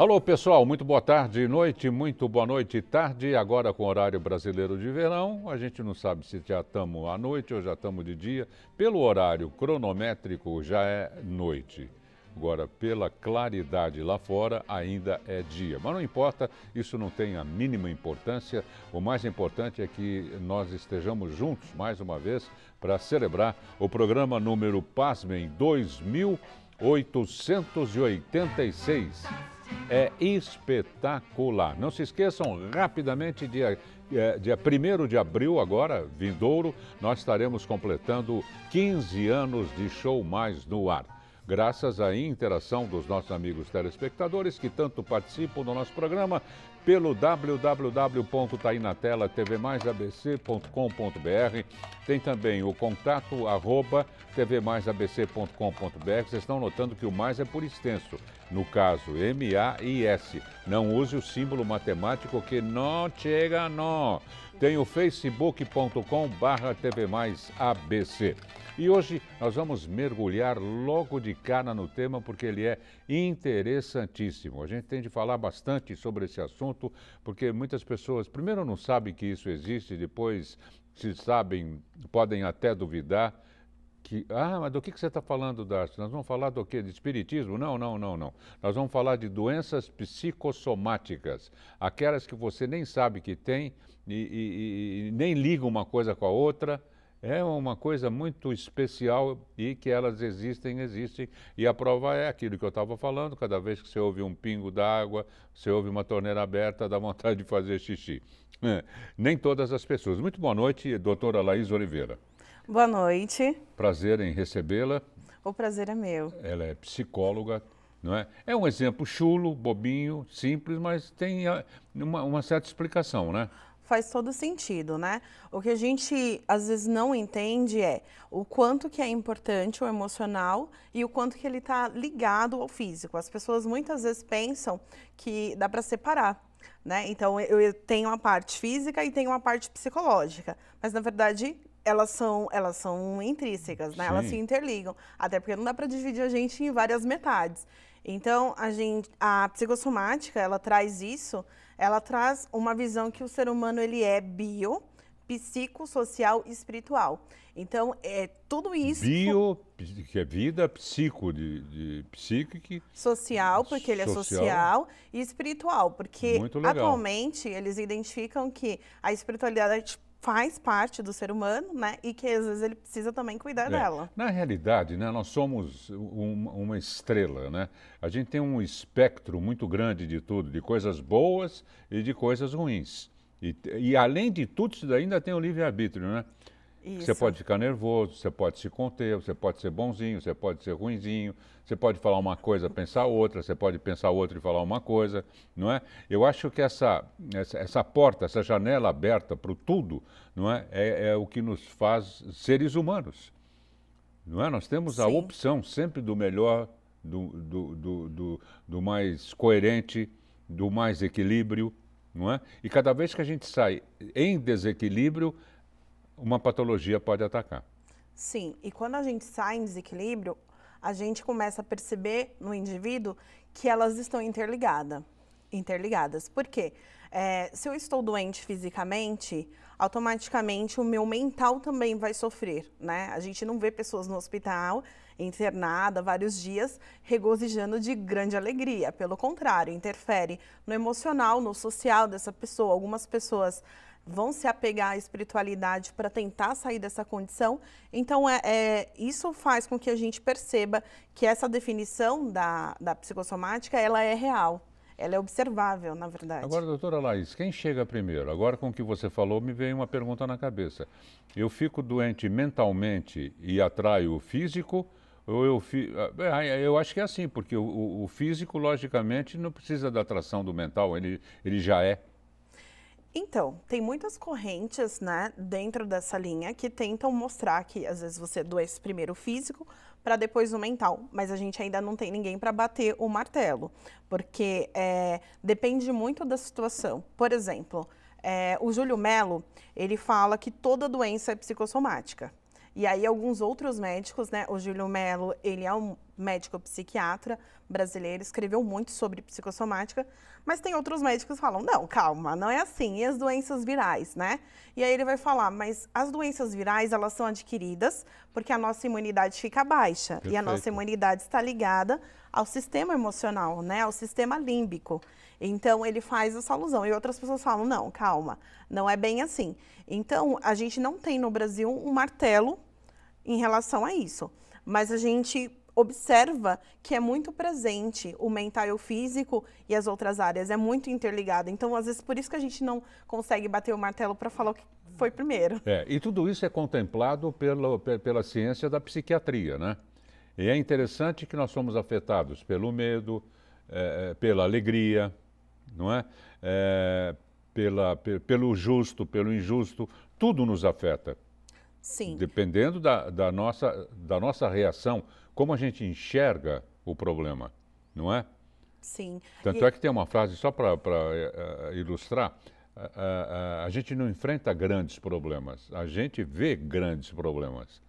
Alô, pessoal, muito boa tarde, noite, muito boa noite, tarde. Agora com horário brasileiro de verão, a gente não sabe se já estamos à noite ou já estamos de dia. Pelo horário cronométrico, já é noite. Agora, pela claridade lá fora, ainda é dia. Mas não importa, isso não tem a mínima importância. O mais importante é que nós estejamos juntos mais uma vez para celebrar o programa número Pasmem 2886 é espetacular. Não se esqueçam, rapidamente, dia, é, dia 1 de abril, agora, vindouro, nós estaremos completando 15 anos de show mais no ar graças à interação dos nossos amigos telespectadores que tanto participam do nosso programa pelo www.tainatela.tvmaisabc.com.br Tem também o contato arroba tvmaisabc.com.br. Vocês estão notando que o mais é por extenso. No caso, M-A-I-S. Não use o símbolo matemático que não chega, não tem o facebook.com barra TV Mais ABC. E hoje nós vamos mergulhar logo de cara no tema porque ele é interessantíssimo. A gente tem de falar bastante sobre esse assunto porque muitas pessoas, primeiro, não sabem que isso existe, depois, se sabem, podem até duvidar que, ah, mas do que, você está falando, Darcy? Nós vamos falar do quê? De espiritismo? Não, não, não, não. Nós vamos falar de doenças psicossomáticas, aquelas que você nem sabe que tem e, e, e nem liga uma coisa com a outra. É uma coisa muito especial e que elas existem, existem. E a prova é aquilo que eu estava falando: cada vez que você ouve um pingo d'água, você ouve uma torneira aberta, dá vontade de fazer xixi. É. Nem todas as pessoas. Muito boa noite, doutora Laís Oliveira. Boa noite. Prazer em recebê-la. O prazer é meu. Ela é psicóloga, não é? É um exemplo chulo, bobinho, simples, mas tem ah, uma, uma certa explicação, né? faz todo sentido, né? O que a gente às vezes não entende é o quanto que é importante o emocional e o quanto que ele está ligado ao físico. As pessoas muitas vezes pensam que dá para separar. Né? Então, eu tenho uma parte física e tenho uma parte psicológica, mas na verdade elas são, elas são intrínsecas, né? Sim. Elas se interligam. Até porque não dá para dividir a gente em várias metades. Então, a, gente, a psicossomática, ela traz isso, ela traz uma visão que o ser humano, ele é bio, psico, social e espiritual. Então, é tudo isso... Bio, que é vida, psico, de, de psíquico... Social, porque ele é social. é social, e espiritual, porque atualmente eles identificam que a espiritualidade faz parte do ser humano, né? E que às vezes ele precisa também cuidar é. dela. Na realidade, né, nós somos um, uma estrela, né? A gente tem um espectro muito grande de tudo, de coisas boas e de coisas ruins. E, e além de tudo isso ainda tem o livre-arbítrio, né? Isso. Você pode ficar nervoso, você pode se conter, você pode ser bonzinho, você pode ser ruinzinho, você pode falar uma coisa, pensar outra, você pode pensar outra e falar uma coisa, não é? Eu acho que essa, essa, essa porta, essa janela aberta para o tudo, não é? é? é? o que nos faz seres humanos, não é? Nós temos a Sim. opção sempre do melhor, do, do, do, do, do mais coerente, do mais equilíbrio, não é? E cada vez que a gente sai em desequilíbrio, uma patologia pode atacar. Sim, e quando a gente sai em desequilíbrio, a gente começa a perceber no indivíduo que elas estão interligadas. Interligadas. Por quê? É, se eu estou doente fisicamente, automaticamente o meu mental também vai sofrer, né? A gente não vê pessoas no hospital, internada vários dias, regozijando de grande alegria. Pelo contrário, interfere no emocional, no social dessa pessoa. Algumas pessoas vão se apegar à espiritualidade para tentar sair dessa condição. Então, é, é, isso faz com que a gente perceba que essa definição da, da psicossomática, ela é real. Ela é observável, na verdade. Agora, doutora Laís, quem chega primeiro? Agora, com o que você falou, me veio uma pergunta na cabeça. Eu fico doente mentalmente e atraio o físico ou eu, ah, eu acho que é assim, porque o, o, físico, logicamente, não precisa da atração do mental, ele, ele já é. Então, tem muitas correntes, né, dentro dessa linha que tentam mostrar que às vezes você adoece primeiro o físico para depois o mental, mas a gente ainda não tem ninguém para bater o martelo, porque é, depende muito da situação. Por exemplo, é, o Júlio Melo, ele fala que toda doença é psicossomática. E aí alguns outros médicos, né, o Júlio Melo, ele é um médico-psiquiatra brasileiro, escreveu muito sobre psicossomática, mas tem outros médicos que falam, não, calma, não é assim, e as doenças virais, né? E aí ele vai falar, mas as doenças virais, elas são adquiridas porque a nossa imunidade fica baixa, Perfeito. e a nossa imunidade está ligada ao sistema emocional, né, ao sistema límbico. Então ele faz essa alusão e outras pessoas falam: "Não, calma, não é bem assim". Então a gente não tem no Brasil um martelo em relação a isso, mas a gente observa que é muito presente o mental e o físico e as outras áreas, é muito interligado. Então, às vezes, por isso que a gente não consegue bater o martelo para falar o que foi primeiro. É, e tudo isso é contemplado pela, pela ciência da psiquiatria, né? E é interessante que nós somos afetados pelo medo, é, é pela alegria, não é? é pela, pelo justo, pelo injusto, tudo nos afeta. Sim. Dependendo da, da, nossa, da nossa reação como a gente enxerga o problema, não é? Sim. Tanto e... é que tem uma frase, só para uh, eh, eh, ilustrar, uh, uh, a gente não enfrenta grandes problemas, a gente vê grandes problemas.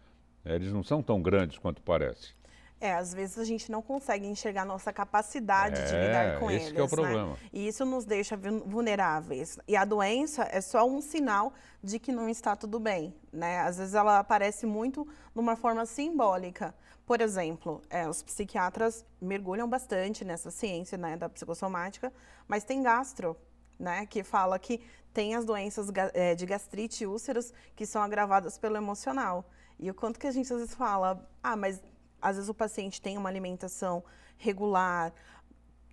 Eles não são tão grandes quanto parece. É, às vezes a gente não consegue enxergar nossa capacidade é, de lidar é, com esse eles. Que é o né? problema. E isso nos deixa vulneráveis. E a doença é só um sinal de que não está tudo bem. Né? Às vezes ela aparece muito numa forma simbólica. Por exemplo, é, os psiquiatras mergulham bastante nessa ciência né, da psicossomática, mas tem gastro, né, que fala que tem as doenças é, de gastrite e úlceras que são agravadas pelo emocional. E o quanto que a gente às vezes fala, ah, mas às vezes o paciente tem uma alimentação regular,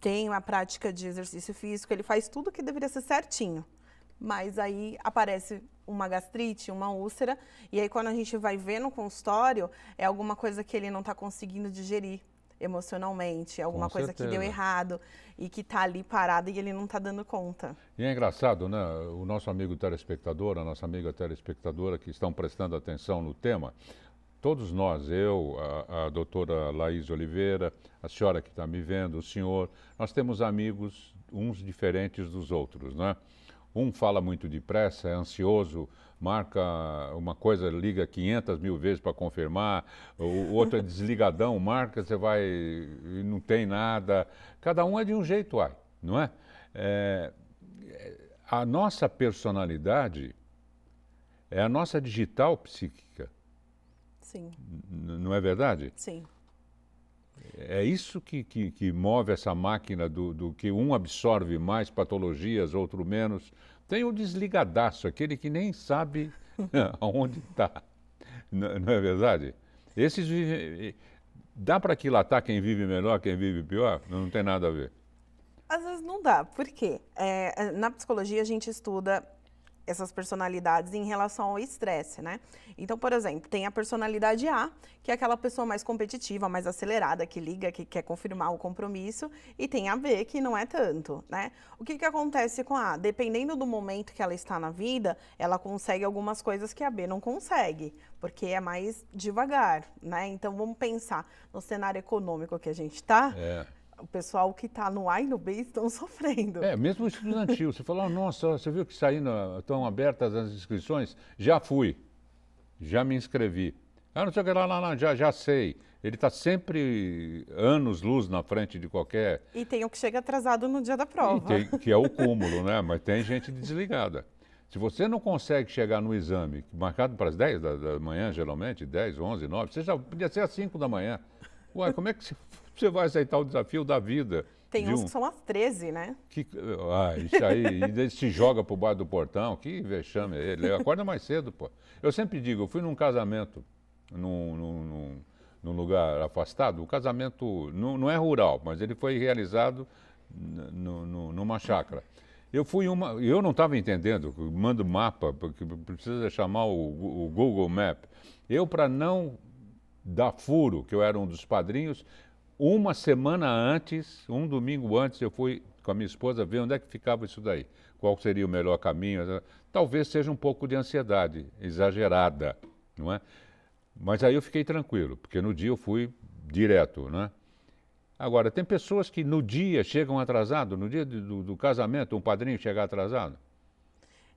tem uma prática de exercício físico, ele faz tudo que deveria ser certinho mas aí aparece uma gastrite, uma úlcera, e aí quando a gente vai ver no consultório, é alguma coisa que ele não está conseguindo digerir emocionalmente, é alguma coisa que deu errado e que está ali parada e ele não está dando conta. E é engraçado, né? O nosso amigo telespectador, a nossa amiga telespectadora que estão prestando atenção no tema, todos nós, eu, a, a doutora Laís Oliveira, a senhora que está me vendo, o senhor, nós temos amigos uns diferentes dos outros, né? Um fala muito depressa, é ansioso, marca uma coisa, liga 500 mil vezes para confirmar, o outro é desligadão, marca, você vai e não tem nada. Cada um é de um jeito, ai, não é? é a nossa personalidade é a nossa digital psíquica. Sim. N não é verdade? Sim. É isso que, que, que move essa máquina do, do, que um absorve mais patologias, outro menos. Tem o desligadaço, aquele que nem sabe aonde está. Não, não, é verdade? Esses vivem. Dá para quilatar quem vive melhor, quem vive pior? Não tem nada a ver. Às vezes não dá. Por quê? É, na psicologia a gente estuda essas personalidades em relação ao estresse, né? Então, por exemplo, tem a personalidade A, que é aquela pessoa mais competitiva, mais acelerada, que liga, que quer confirmar o compromisso, e tem a B, que não é tanto, né? O que, que acontece com a A? Dependendo do momento que ela está na vida, ela consegue algumas coisas que a B não consegue, porque é mais devagar, né? Então, vamos pensar no cenário econômico que a gente está. É o pessoal que está no A e no B estão sofrendo. É, mesmo o estudantil. você falou, ah, nossa, você viu que saindo, estão abertas as inscrições? Já fui, já me inscrevi. Ah, não sei o que lá, lá, lá já, já sei. Ele está sempre anos luz na frente de qualquer. E tem o que chega atrasado no dia da prova. Tem, que é o cúmulo, né? Mas tem gente desligada. Se você não consegue chegar no exame, marcado para as 10 da, da manhã, geralmente, 10, 11, 9, você já podia ser às 5 da manhã. Uai, como é que se você vai aceitar o desafio da vida. Tem uns um... que são as 13, né? Que... Ah, isso aí, ele se joga pro bar do portão, que vexame é ele. Acorda mais cedo, pô. Eu sempre digo, eu fui num casamento, num, num, num lugar afastado, o casamento não, não, é rural, mas ele foi realizado numa chácara. Eu fui uma. Eu não estava entendendo, mando mapa, porque precisa chamar o, o Google Map. Eu, para não dar furo, que eu era um dos padrinhos, uma semana antes, um domingo antes, eu fui com a minha esposa ver onde é que ficava isso daí. Qual seria o melhor caminho? Talvez seja um pouco de ansiedade exagerada, não é? Mas aí eu fiquei tranquilo, porque no dia eu fui direto, não é? Agora, tem pessoas que no dia chegam atrasado, no dia do, do casamento, um padrinho chega atrasado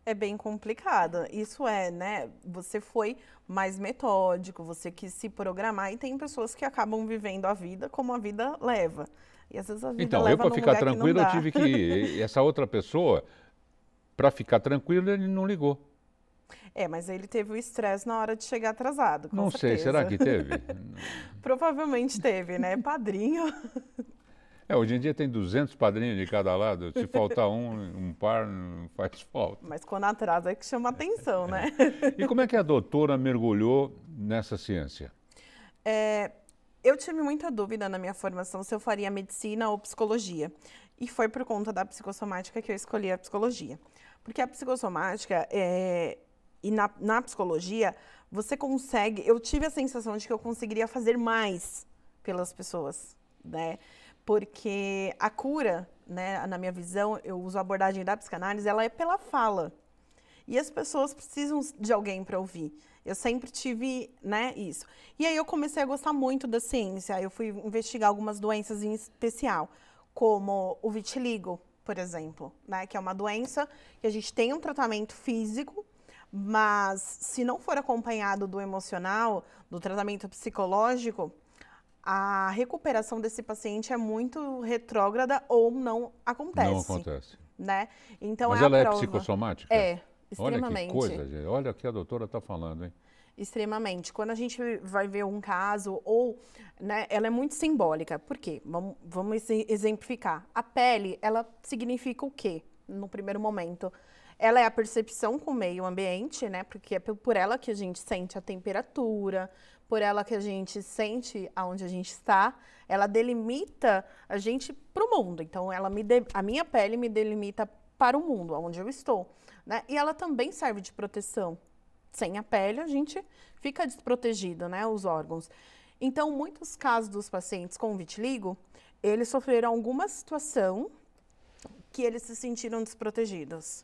é bem complicada. Isso é, né? Você foi mais metódico, você quis se programar e tem pessoas que acabam vivendo a vida como a vida leva. E às vezes a vida então, leva eu para ficar tranquilo, eu tive que essa outra pessoa para ficar tranquilo, ele não ligou. É, mas ele teve o estresse na hora de chegar atrasado. não certeza. sei, será que teve? Provavelmente teve, né? Padrinho. É, hoje em dia tem 200 padrinhos de cada lado. Se faltar um, um par, não faz falta. Mas quando atrasa é que chama atenção, né? e como é que a doutora mergulhou nessa ciência? É, eu tive muita dúvida na minha formação se eu faria medicina ou psicologia. E foi por conta da psicossomática que eu escolhi a psicologia. Porque a psicossomática é, e na, na psicologia, você consegue. Eu tive a sensação de que eu conseguiria fazer mais pelas pessoas, né? porque a cura, né, na minha visão, eu uso a abordagem da psicanálise, ela é pela fala. E as pessoas precisam de alguém para ouvir. Eu sempre tive, né, isso. E aí eu comecei a gostar muito da ciência. Eu fui investigar algumas doenças em especial, como o vitiligo, por exemplo, né, que é uma doença que a gente tem um tratamento físico, mas se não for acompanhado do emocional, do tratamento psicológico, a recuperação desse paciente é muito retrógrada ou não acontece. Não acontece. Né? Então, Mas é ela é psicossomática? É, extremamente. Olha que coisa, gente. Olha o que a doutora está falando, hein? Extremamente. Quando a gente vai ver um caso, ou né, ela é muito simbólica. Por quê? Vamos, vamos exemplificar. A pele, ela significa o quê no primeiro momento? Ela é a percepção com o meio ambiente, né? Porque é por ela que a gente sente a temperatura, por ela que a gente sente aonde a gente está, ela delimita a gente para o mundo. Então, ela me de... a minha pele me delimita para o mundo, aonde eu estou. Né? E ela também serve de proteção. Sem a pele, a gente fica desprotegido, né? Os órgãos. Então, muitos casos dos pacientes com vitiligo, eles sofreram alguma situação que eles se sentiram desprotegidos.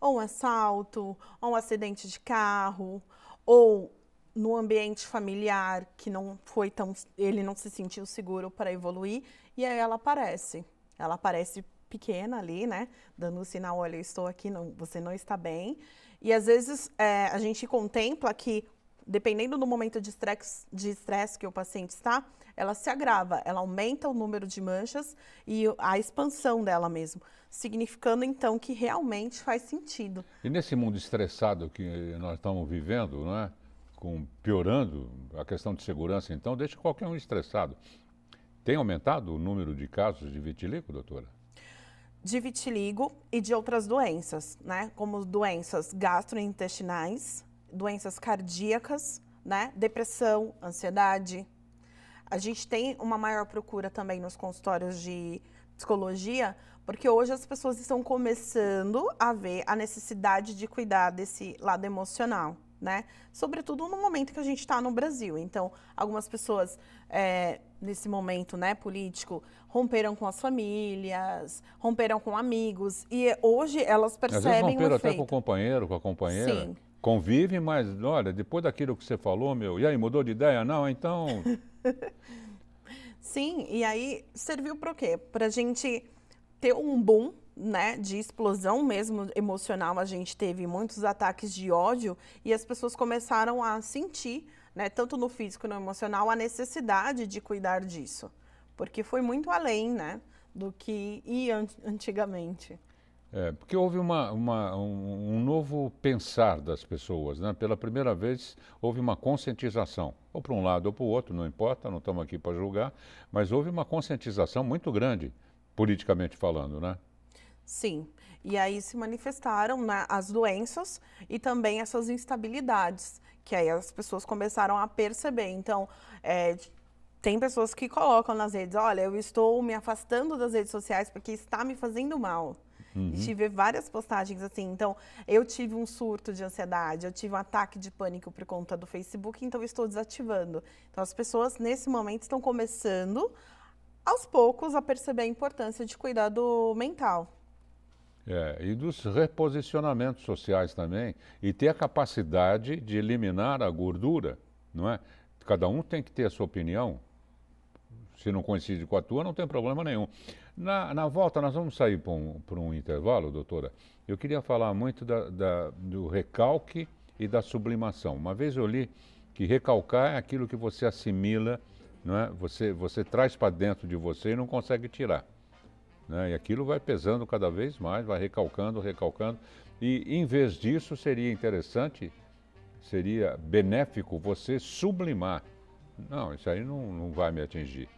Ou um assalto, ou um acidente de carro, ou no ambiente familiar que não foi tão ele não se sentiu seguro para evoluir e aí ela aparece ela aparece pequena ali né dando o sinal olha eu estou aqui não você não está bem e às vezes é, a gente contempla que dependendo do momento de estresse de estresse que o paciente está ela se agrava ela aumenta o número de manchas e a expansão dela mesmo significando então que realmente faz sentido e nesse mundo estressado que nós estamos vivendo não é com piorando a questão de segurança, então, deixa qualquer um estressado. Tem aumentado o número de casos de vitiligo, doutora? De vitiligo e de outras doenças, né? Como doenças gastrointestinais, doenças cardíacas, né? Depressão, ansiedade. A gente tem uma maior procura também nos consultórios de psicologia, porque hoje as pessoas estão começando a ver a necessidade de cuidar desse lado emocional né? Sobretudo no momento que a gente está no Brasil. Então, algumas pessoas é, nesse momento, né, político, romperam com as famílias, romperam com amigos e hoje elas percebem Às vezes romperam até com o companheiro, com a companheira. Sim. Convive, mas olha, depois daquilo que você falou, meu, e aí mudou de ideia? Não, então. Sim, e aí serviu para o quê? Para a gente ter um boom né, de explosão mesmo emocional, a gente teve muitos ataques de ódio e as pessoas começaram a sentir, né, tanto no físico no emocional, a necessidade de cuidar disso. Porque foi muito além, né, do que ia antigamente. É, porque houve uma, uma, um, um, novo pensar das pessoas. Né? Pela primeira vez, houve uma conscientização. Ou para um lado ou para o outro, não importa, não estamos aqui para julgar, mas houve uma conscientização muito grande, politicamente falando. Né? Sim. E aí se manifestaram né, as doenças e também essas instabilidades, que aí as pessoas começaram a perceber. Então, é, tem pessoas que colocam nas redes, olha, eu estou me afastando das redes sociais porque está me fazendo mal. Uhum. Tive várias postagens assim. Então, eu tive um surto de ansiedade, eu tive um ataque de pânico por conta do Facebook, então estou desativando. Então, as pessoas nesse momento estão começando aos poucos a perceber a importância de cuidado mental. É, e dos reposicionamentos sociais também. E ter a capacidade de eliminar a gordura, não é? Cada um tem que ter a sua opinião. Se não coincide com a tua, não tem problema nenhum. Na, na volta, nós vamos sair para um, para um intervalo, doutora. Eu queria falar muito da, da, do recalque e da sublimação. Uma vez eu li que recalcar é aquilo que você assimila, não é? você, você traz para dentro de você e não consegue tirar. Né? E aquilo vai pesando cada vez mais, vai recalcando, recalcando. E em vez disso, seria interessante, seria benéfico você sublimar. Não, isso aí não, não vai me atingir.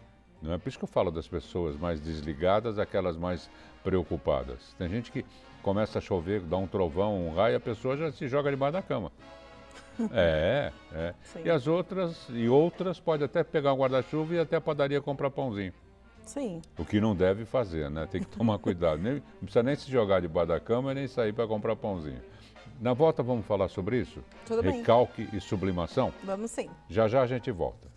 Não é por isso que eu falo das pessoas mais desligadas, aquelas mais preocupadas. Tem gente que começa a chover, dá um trovão, um raio, a pessoa já se joga debaixo da cama. É, é. Sim. E as outras, e outras pode até pegar um guarda-chuva e até a padaria comprar pãozinho. Sim. O que não deve fazer, né? Tem que tomar cuidado. nem, não precisa nem se jogar debaixo da cama nem sair para comprar pãozinho. Na volta vamos falar sobre isso? Tudo Recalque bem. e sublimação? Vamos sim. Já já a gente volta.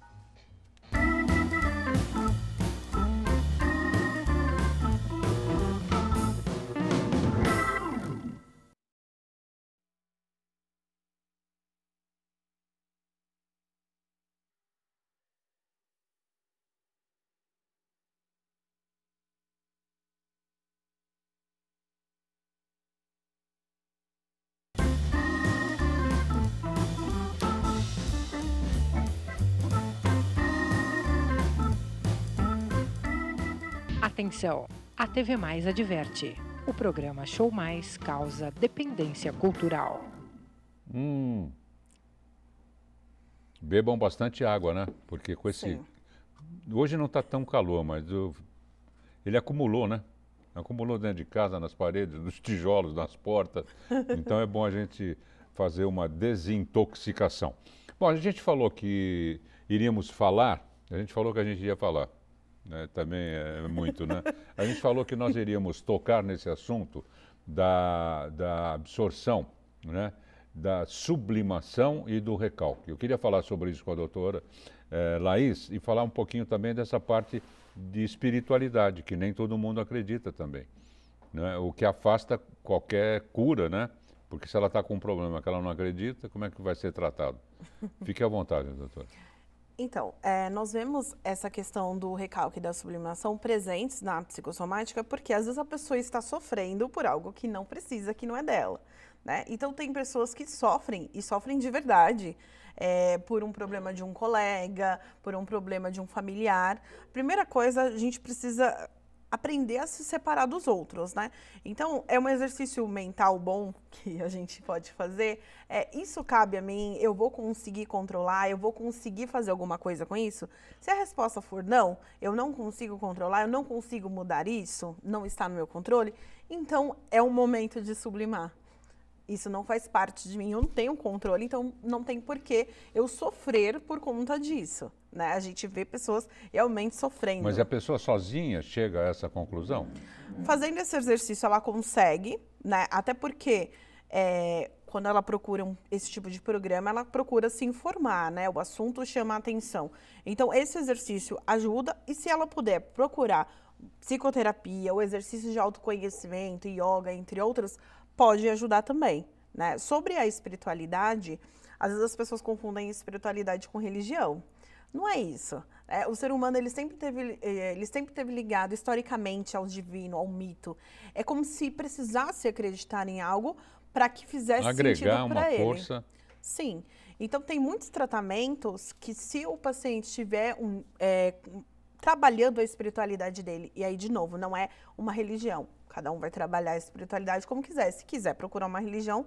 Atenção! A TV Mais adverte. O programa Show Mais causa dependência cultural. Hum. Bebam bastante água, né? Porque com esse. Sim. Hoje não está tão calor, mas eu... ele acumulou, né? Acumulou dentro de casa, nas paredes, nos tijolos, nas portas. Então é bom a gente fazer uma desintoxicação. Bom, a gente falou que iríamos falar, a gente falou que a gente ia falar né, também é muito, né? A gente falou que nós iríamos tocar nesse assunto da, da absorção, né? da sublimação e do recalque. Eu queria falar sobre isso com a doutora eh, Laís e falar um pouquinho também dessa parte de espiritualidade, que nem todo mundo acredita também. Né? O que afasta qualquer cura, né? Porque se ela está com um problema que ela não acredita, como é que vai ser tratado? Fique à vontade, doutora. Então, é, nós vemos essa questão do recalque e da sublimação presentes na psicossomática, porque às vezes a pessoa está sofrendo por algo que não precisa, que não é dela. Né? Então, tem pessoas que sofrem, e sofrem de verdade, é, por um problema de um colega, por um problema de um familiar. Primeira coisa, a gente precisa aprender a se separar dos outros, né? Então, é um exercício mental bom que a gente pode fazer. É, isso cabe a mim, eu vou conseguir controlar, eu vou conseguir fazer alguma coisa com isso? Se a resposta for não, eu não consigo controlar, eu não consigo mudar isso, não está no meu controle, então é um momento de sublimar. Isso não faz parte de mim, eu não tenho controle, então não tem porquê eu sofrer por conta disso. Né? A gente vê pessoas realmente sofrendo. Mas a pessoa sozinha chega a essa conclusão? Fazendo esse exercício, ela consegue, né? Até porque é, quando ela procura um, esse tipo de programa, ela procura se informar, né? O assunto chama a atenção. Então, esse exercício ajuda e se ela puder procurar psicoterapia, o exercício de autoconhecimento, yoga, entre outras, pode ajudar também. Né? Sobre a espiritualidade, às vezes as pessoas confundem espiritualidade com religião. Não é isso. É, o ser humano ele sempre, teve, eh, ele sempre teve ligado historicamente ao divino, ao mito. É como se precisasse acreditar em algo para que fizesse Agregar sentido para ele. Agregar uma força. Sim. Então, tem muitos tratamentos que, se o paciente estiver um, é, trabalhando a espiritualidade dele, e aí, de novo, não é uma religião. Cada um vai trabalhar a espiritualidade como quiser. Se quiser procurar uma religião,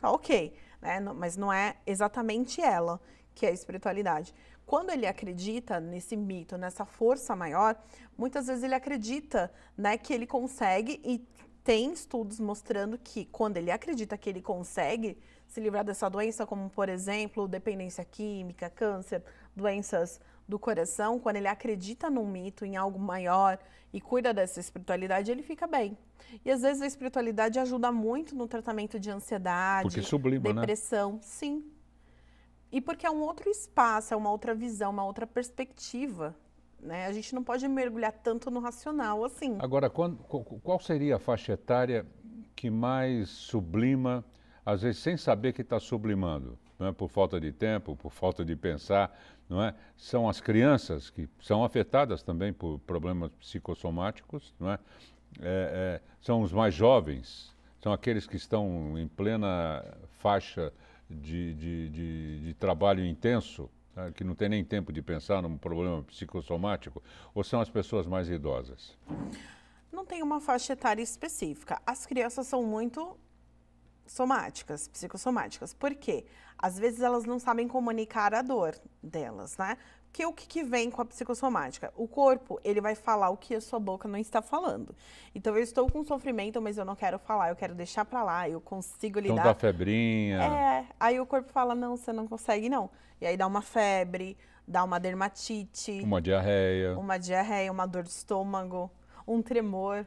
tá ok. Né? Mas não é exatamente ela que é a espiritualidade quando ele acredita nesse mito, nessa força maior, muitas vezes ele acredita, né, que ele consegue e tem estudos mostrando que quando ele acredita que ele consegue se livrar dessa doença, como por exemplo, dependência química, câncer, doenças do coração, quando ele acredita num mito, em algo maior e cuida dessa espiritualidade, ele fica bem. E às vezes a espiritualidade ajuda muito no tratamento de ansiedade, sublima, né? depressão, né? sim. E porque é um outro espaço, é uma outra visão, uma outra perspectiva. Né? A gente não pode mergulhar tanto no racional assim. Agora, quando, qual seria a faixa etária que mais sublima, às vezes sem saber que está sublimando? Não é? Por falta de tempo, por falta de pensar, não é? São as crianças que são afetadas também por problemas psicossomáticos, não é? é, é são os mais jovens, são aqueles que estão em plena faixa de, de, de, de trabalho intenso, né, que não tem nem tempo de pensar num problema psicossomático, ou são as pessoas mais idosas? Não tem uma faixa etária específica. As crianças são muito somáticas, psicossomáticas. Por quê? Às vezes elas não sabem comunicar a dor delas, né? Porque o que, que, vem com a psicossomática? O corpo, ele vai falar o que a sua boca não está falando. Então, eu estou com sofrimento, mas eu não quero falar, eu quero deixar para lá, eu consigo então, lidar. Então, dá febrinha. É, aí o corpo fala, não, você não consegue, não. E aí dá uma febre, dá uma dermatite. Uma diarreia. Uma diarreia, uma dor de estômago, um tremor,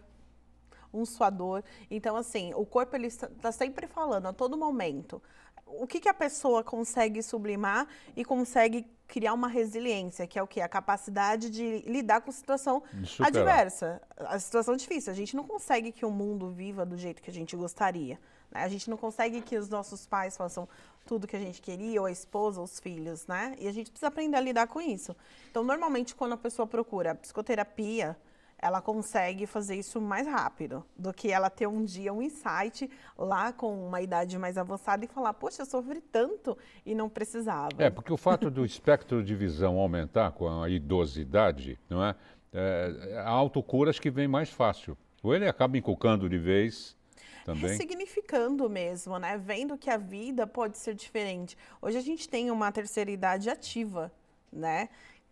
um suador. Então, assim, o corpo, ele está tá sempre falando a todo momento. O que, que a pessoa consegue sublimar e consegue criar uma resiliência, que é o quê? A capacidade de lidar com situação adversa, a situação difícil. A gente não consegue que o mundo viva do jeito que a gente gostaria. Né? A gente não consegue que os nossos pais façam tudo que a gente queria, ou a esposa, ou os filhos, né? E a gente precisa aprender a lidar com isso. Então, normalmente, quando a pessoa procura psicoterapia, ela consegue fazer isso mais rápido do que ela ter um dia um insight lá com uma idade mais avançada e falar, poxa, eu sofri tanto e não precisava. É, porque o fato do espectro de visão aumentar com a idosidade, não é? é há autocuras que vem mais fácil. Ou ele acaba encucando de vez também. Ressignificando mesmo, né? Vendo que a vida pode ser diferente. Hoje a gente tem uma terceira idade ativa, né?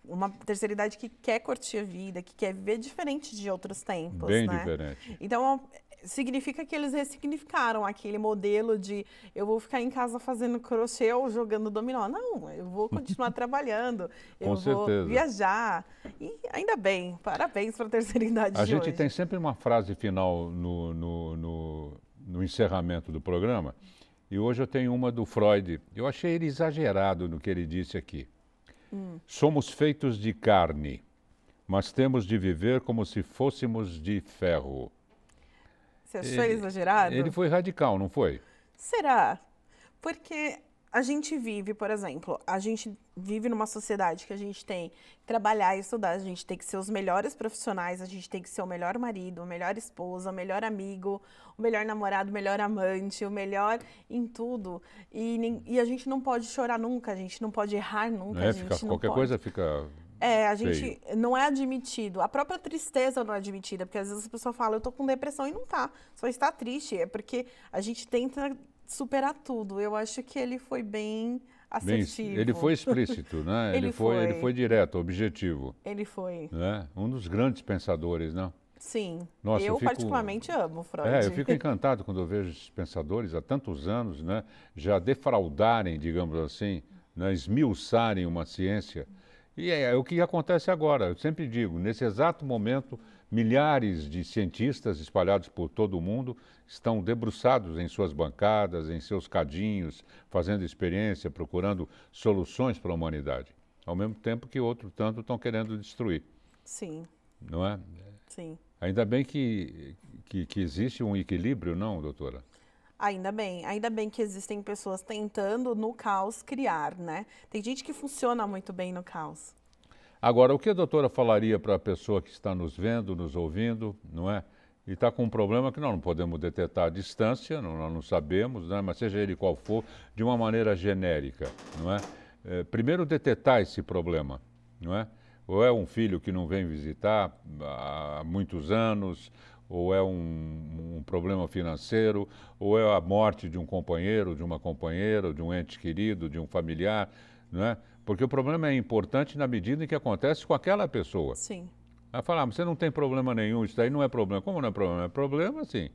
uma terceira idade que quer curtir a vida, que quer viver diferente de outros tempos. Bem né? diferente. Então, significa que eles ressignificaram aquele modelo de eu vou ficar em casa fazendo crochê ou jogando dominó. Não, eu vou continuar trabalhando, eu Com vou certeza. viajar. E ainda bem, parabéns para a terceira idade. A gente hoje. tem sempre uma frase final no, no, no, no encerramento do programa. E hoje eu tenho uma do Freud. Eu achei ele exagerado no que ele disse aqui. Somos feitos de carne, mas temos de viver como se fôssemos de ferro. Você achou ele, exagerado? Ele foi radical, não foi? Será? Porque a gente vive, por exemplo, a gente vive numa sociedade que a gente tem que trabalhar e estudar, a gente tem que ser os melhores profissionais, a gente tem que ser o melhor marido, a melhor esposa, o melhor amigo, o melhor namorado, o melhor amante, o melhor em tudo. E, e a gente não pode chorar nunca, a gente não pode errar nunca. É, fica, qualquer pode. coisa fica é, a gente Sei. não é admitido. A própria tristeza não é admitida, porque às vezes a pessoa fala, eu tô com depressão e não tá. Só está triste. É porque a gente tenta superar tudo. Eu acho que ele foi bem assertivo. Bem, ele foi explícito, né? ele, ele foi, ele foi direto, objetivo. Ele foi. Né? Um dos grandes pensadores, né? Sim. Nossa, eu, eu fico, particularmente amo Freud. É, eu fico encantado quando eu vejo esses pensadores há tantos anos, né, já defraudarem, digamos assim, né, esmiuçarem uma ciência e é, é o que acontece agora. Eu sempre digo, nesse exato momento, milhares de cientistas espalhados por todo o mundo estão debruçados em suas bancadas, em seus cadinhos, fazendo experiência, procurando soluções para a humanidade. Ao mesmo tempo que outro tanto estão querendo destruir. Sim. Não é? Sim. Ainda bem que, que, que existe um equilíbrio, não, doutora? Ainda bem, ainda bem que existem pessoas tentando no caos criar, né? Tem gente que funciona muito bem no caos. Agora, o que a doutora falaria para a pessoa que está nos vendo, nos ouvindo, não é? E está com um problema que nós não podemos detectar à distância, não, nós não sabemos, né? mas seja ele qual for, de uma maneira genérica, não é? é? Primeiro detectar esse problema, não é? Ou é um filho que não vem visitar há muitos anos, ou é um, um, problema financeiro, ou é a morte de um companheiro, de uma companheira, de um ente querido, de um familiar, não é? Porque o problema é importante na medida em que acontece com aquela pessoa. Sim. Aí falar, ah, você não tem problema nenhum, isso daí não é problema. Como não é problema? É problema, sim.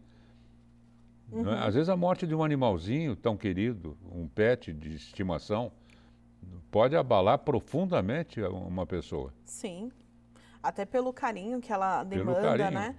É? Uhum. É? Às vezes a morte de um animalzinho tão querido, um pet de estimação, pode abalar profundamente uma pessoa. Sim. Até pelo carinho que ela demanda, né?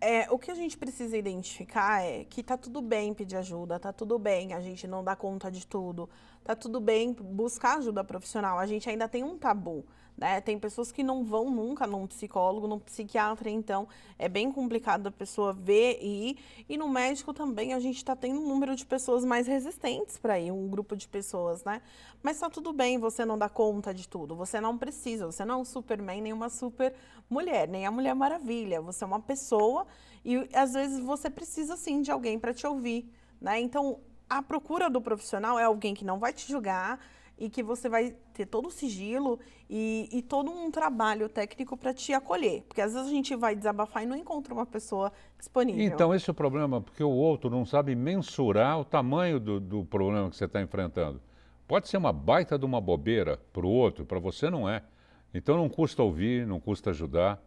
É, o que a gente precisa identificar é que tá tudo bem pedir ajuda, tá tudo bem a gente não dá conta de tudo, tá tudo bem buscar ajuda profissional. A gente ainda tem um tabu. Né? Tem pessoas que não vão nunca num psicólogo, num psiquiatra, então é bem complicado a pessoa ver e ir. E no médico também a gente está tendo um número de pessoas mais resistentes para ir, um grupo de pessoas, né? Mas tá tudo bem, você não dá conta de tudo, você não precisa, você não é um superman, nem uma super mulher, nem a Mulher Maravilha, você é uma pessoa e às vezes você precisa sim de alguém para te ouvir, né? Então a procura do profissional é alguém que não vai te julgar, e que você vai ter todo o sigilo e, e todo um trabalho técnico para te acolher. Porque às vezes a gente vai desabafar e não encontra uma pessoa disponível. Então, esse é o problema, porque o outro não sabe mensurar o tamanho do, do problema que você está enfrentando. Pode ser uma baita de uma bobeira para o outro, para você não é. Então não custa ouvir, não custa ajudar.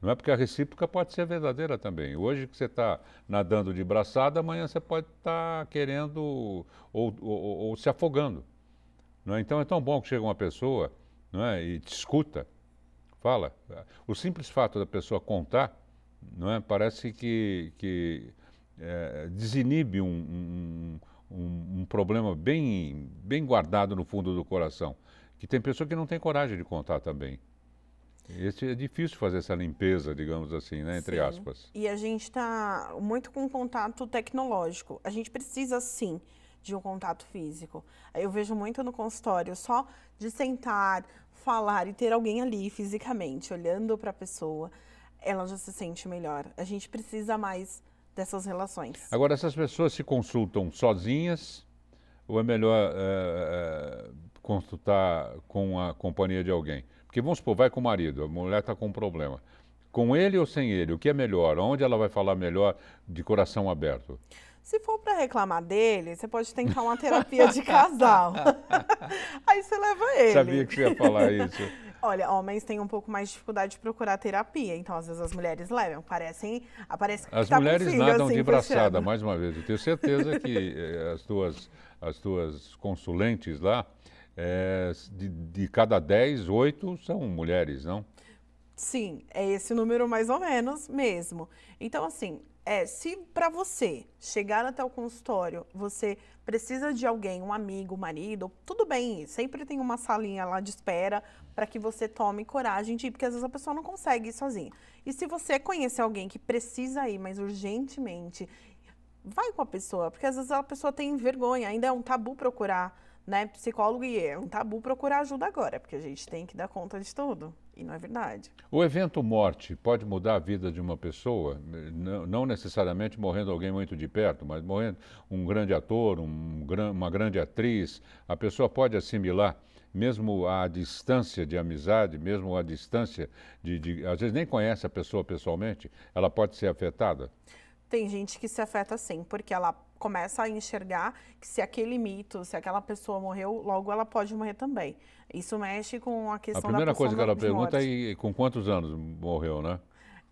Não é porque a recíproca pode ser verdadeira também. Hoje que você está nadando de braçada, amanhã você pode estar tá querendo ou, ou, ou, se afogando. É? Então é tão bom que chega uma pessoa é? e te escuta, fala. O simples fato da pessoa contar, é? parece que, que é, desinibe um, um, um, um problema bem, bem guardado no fundo do coração. Que tem pessoa que não tem coragem de contar também. Esse é difícil fazer essa limpeza, digamos assim, né? entre sim. aspas. E a gente está muito com contato tecnológico. A gente precisa, sim, de um contato físico. Eu vejo muito no consultório, só de sentar, falar e ter alguém ali fisicamente, olhando para a pessoa, ela já se sente melhor. A gente precisa mais dessas relações. Agora, essas pessoas se consultam sozinhas ou é melhor é, consultar com a companhia de alguém? Porque vamos supor, vai com o marido, a mulher está com um problema. Com ele ou sem ele, o que é melhor? Onde ela vai falar melhor de coração aberto? Se for para reclamar dele, você pode tentar uma terapia de casal. Aí você leva ele. Sabia que você ia falar isso. Olha, homens têm um pouco mais de dificuldade de procurar terapia, então às vezes as mulheres levam, parecem, que As tá mulheres filho, nadam assim, de braçada, mais uma vez. Eu tenho certeza que eh, as tuas, as tuas consulentes lá, eh, de, de cada 10, 8 são mulheres, não? Sim, é esse número mais ou menos mesmo. Então, assim, é, se para você chegar até o consultório, você precisa de alguém, um amigo, um marido, tudo bem, sempre tem uma salinha lá de espera para que você tome coragem de ir, porque às vezes a pessoa não consegue ir sozinha. E se você conhecer alguém que precisa ir, mais urgentemente, vai com a pessoa, porque às vezes a pessoa tem vergonha, ainda é um tabu procurar, né, psicólogo e é um tabu procurar ajuda agora, porque a gente tem que dar conta de tudo. E não é verdade. O evento morte pode mudar a vida de uma pessoa, não, necessariamente morrendo alguém muito de perto, mas morrendo um grande ator, um, uma grande atriz. A pessoa pode assimilar, mesmo à distância de amizade, mesmo à distância de, de. Às vezes nem conhece a pessoa pessoalmente, ela pode ser afetada? Tem gente que se afeta assim, porque ela começa a enxergar que se aquele mito, se aquela pessoa morreu, logo ela pode morrer também. Isso mexe com a questão da A primeira da coisa que ela pergunta é morte. é com quantos anos morreu, né?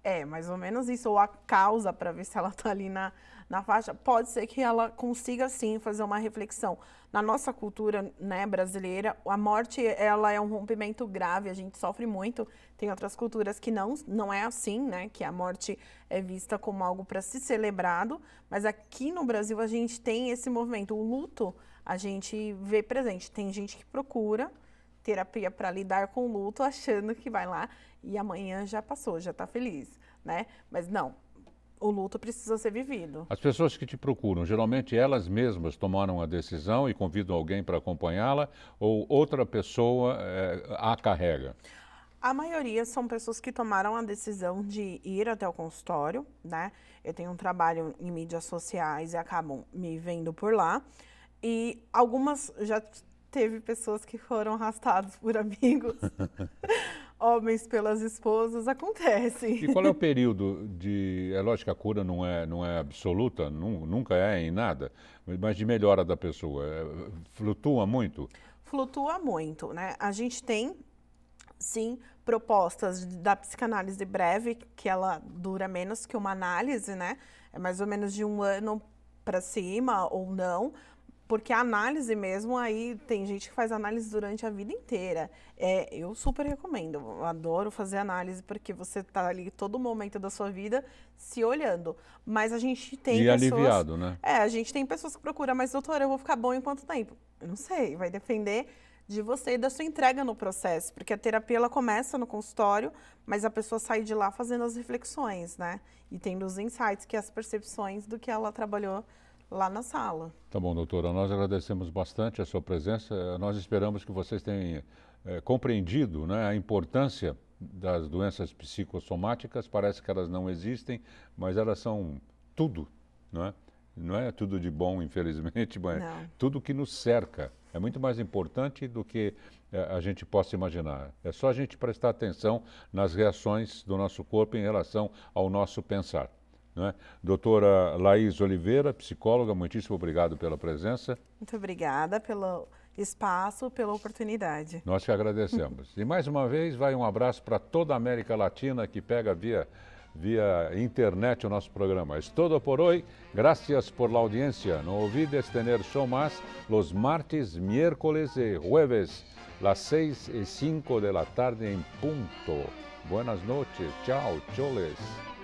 É, mais ou menos isso, ou a causa para ver se ela está ali na, na faixa. Pode ser que ela consiga sim fazer uma reflexão. Na nossa cultura né, brasileira, a morte ela é um rompimento grave, a gente sofre muito. Tem outras culturas que não, não é assim, né? Que a morte é vista como algo para se celebrado. Mas aqui no Brasil a gente tem esse movimento. O luto a gente vê presente. Tem gente que procura terapia para lidar com o luto, achando que vai lá e amanhã já passou, já está feliz, né? Mas não, o luto precisa ser vivido. As pessoas que te procuram, geralmente elas mesmas tomaram a decisão e convidam alguém para acompanhá-la ou outra pessoa é, a carrega? A maioria são pessoas que tomaram a decisão de ir até o consultório, né? Eu tenho um trabalho em mídias sociais e acabam me vendo por lá. E algumas já teve pessoas que foram arrastadas por amigos homens pelas esposas acontece. E qual é o período de. É lógico que a cura não é, não é absoluta, nunca é em nada, mas de melhora da pessoa. É, flutua muito? Flutua muito, né? A gente tem, sim, propostas da psicanálise breve, que ela dura menos que uma análise, né? É mais ou menos de um ano para cima ou não. Porque a análise mesmo, aí tem gente que faz análise durante a vida inteira. É, eu super recomendo, eu adoro fazer análise, porque você está ali todo momento da sua vida se olhando. Mas a gente tem e pessoas... aliviado, né? É, a gente tem pessoas que procuram, mas doutora, eu vou ficar bom em quanto tempo? Eu não sei, vai depender de você e da sua entrega no processo, porque a terapia ela começa no consultório, mas a pessoa sai de lá fazendo as reflexões, né? E tendo os insights, que é as percepções do que ela trabalhou lá na sala. Tá bom, doutora. Nós agradecemos bastante a sua presença. Nós esperamos que vocês tenham é, compreendido né, a importância das doenças psicossomáticas. Parece que elas não existem, mas elas são tudo, não é? Não é tudo de bom, infelizmente, mas não. tudo que nos cerca. É muito mais importante do que eh, a gente possa imaginar. É só a gente prestar atenção nas reações do nosso corpo em relação ao nosso pensar. Né? Doutora Laís Oliveira, psicóloga, muitíssimo obrigado pela presença. Muito obrigada pelo espaço, pela oportunidade. Nós que agradecemos. e mais uma vez, vai um abraço para toda a América Latina que pega via, via internet o nosso programa. É todo por hoje. Gracias por la audiencia. Não olvides tener show mais los martes, miércoles e jueves, las 6 e 5 de la tarde en punto. Buenas noches. Tchau, choles.